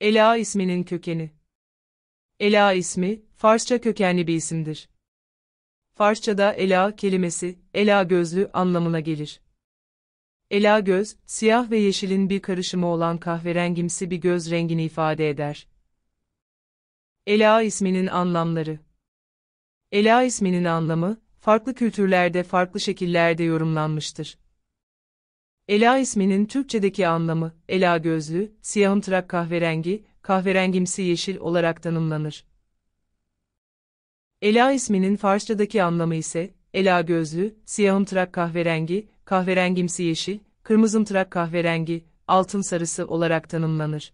Ela isminin kökeni. Ela ismi, Farsça kökenli bir isimdir. Farsçada ela kelimesi, ela gözlü anlamına gelir. Ela göz, siyah ve yeşilin bir karışımı olan kahverengimsi bir göz rengini ifade eder. Ela isminin anlamları Ela isminin anlamı, farklı kültürlerde farklı şekillerde yorumlanmıştır. Ela isminin Türkçedeki anlamı, ela gözlü, siyahımtırak kahverengi, kahverengimsi yeşil olarak tanımlanır. Ela isminin Farsçadaki anlamı ise, ela gözlü, siyahımtırak kahverengi, kahverengimsi yeşil, kırmızımtırak kahverengi, altın sarısı olarak tanımlanır.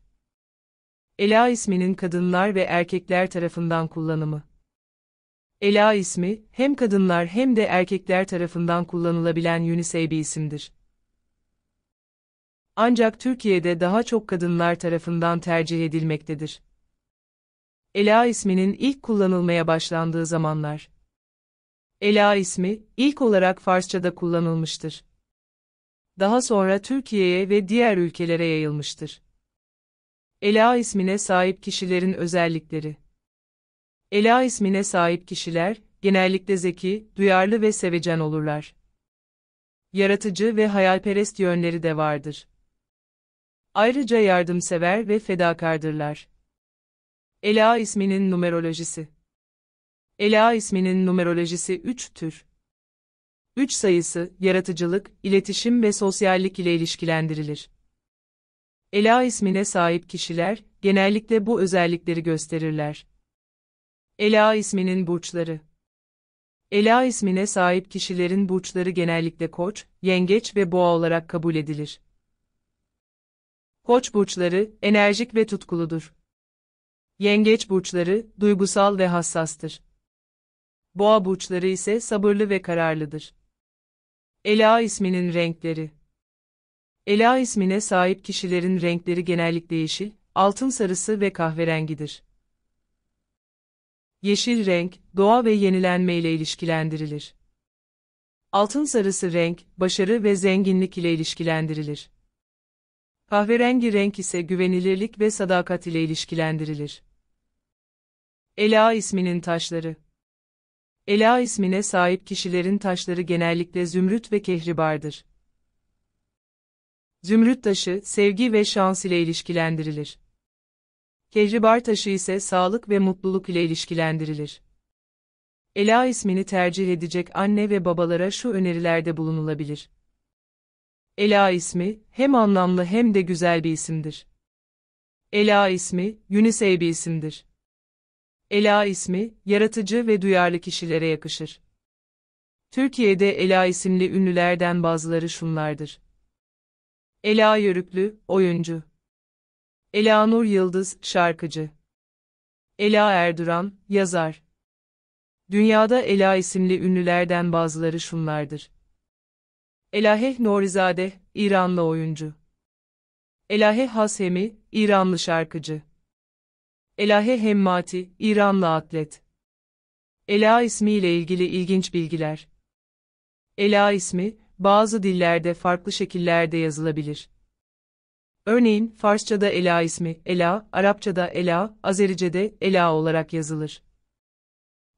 Ela isminin kadınlar ve erkekler tarafından kullanımı. Ela ismi, hem kadınlar hem de erkekler tarafından kullanılabilen unisex bir isimdir ancak Türkiye'de daha çok kadınlar tarafından tercih edilmektedir. Ela isminin ilk kullanılmaya başlandığı zamanlar. Ela ismi, ilk olarak Farsça'da kullanılmıştır. Daha sonra Türkiye'ye ve diğer ülkelere yayılmıştır. Ela ismine sahip kişilerin özellikleri Ela ismine sahip kişiler, genellikle zeki, duyarlı ve sevecen olurlar. Yaratıcı ve hayalperest yönleri de vardır. Ayrıca yardımsever ve fedakardırlar. Ela isminin numerolojisi Ela isminin numerolojisi 3 tür. 3 sayısı, yaratıcılık, iletişim ve sosyallik ile ilişkilendirilir. Ela ismine sahip kişiler, genellikle bu özellikleri gösterirler. Ela isminin burçları Ela ismine sahip kişilerin burçları genellikle koç, yengeç ve boğa olarak kabul edilir. Koç burçları enerjik ve tutkuludur. Yengeç burçları duygusal ve hassastır. Boğa burçları ise sabırlı ve kararlıdır. Ela isminin renkleri. Ela ismine sahip kişilerin renkleri genellikle yeşil, altın sarısı ve kahverengidir. Yeşil renk, doğa ve yenilenme ile ilişkilendirilir. Altın sarısı renk, başarı ve zenginlik ile ilişkilendirilir. Kahverengi renk ise güvenilirlik ve sadakat ile ilişkilendirilir. Ela isminin taşları Ela ismine sahip kişilerin taşları genellikle zümrüt ve kehribardır. Zümrüt taşı, sevgi ve şans ile ilişkilendirilir. Kehribar taşı ise sağlık ve mutluluk ile ilişkilendirilir. Ela ismini tercih edecek anne ve babalara şu önerilerde bulunulabilir. Ela ismi, hem anlamlı hem de güzel bir isimdir. Ela ismi, Yunise'ye bir isimdir. Ela ismi, yaratıcı ve duyarlı kişilere yakışır. Türkiye'de Ela isimli ünlülerden bazıları şunlardır. Ela Yörüklü, oyuncu. Ela Nur Yıldız, şarkıcı. Ela Erduran, yazar. Dünyada Ela isimli ünlülerden bazıları şunlardır. Elaheh Norizade, İranlı oyuncu. Elaheh Hasemi, İranlı şarkıcı. Elaheh Hemmati, İranlı atlet. Ela ismiyle ilgili ilginç bilgiler. Ela ismi, bazı dillerde farklı şekillerde yazılabilir. Örneğin, Farsça'da Ela ismi, Ela, Arapça'da Ela, Azerice'de Ela olarak yazılır.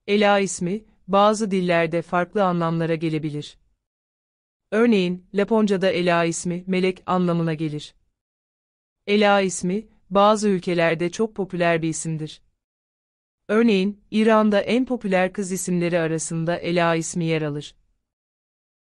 Ela ismi, bazı dillerde farklı anlamlara gelebilir. Örneğin, Laponca'da Ela ismi melek anlamına gelir. Ela ismi, bazı ülkelerde çok popüler bir isimdir. Örneğin, İran'da en popüler kız isimleri arasında Ela ismi yer alır.